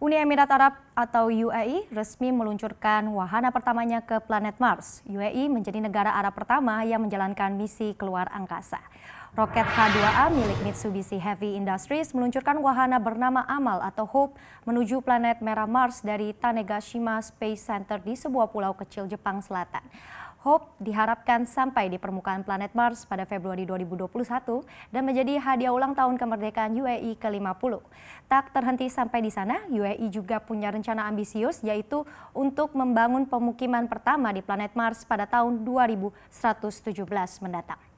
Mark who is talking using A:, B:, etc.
A: Uni Emirat Arab atau UAE resmi meluncurkan wahana pertamanya ke planet Mars. UAE menjadi negara Arab pertama yang menjalankan misi keluar angkasa. Roket H2A milik Mitsubishi Heavy Industries meluncurkan wahana bernama Amal atau Hope menuju planet merah Mars dari Tanegashima Space Center di sebuah pulau kecil Jepang Selatan. Hope diharapkan sampai di permukaan planet Mars pada Februari 2021 dan menjadi hadiah ulang tahun kemerdekaan UAE ke-50. Tak terhenti sampai di sana, UAE WI juga punya rencana ambisius yaitu untuk membangun pemukiman pertama di planet Mars pada tahun 2117 mendatang.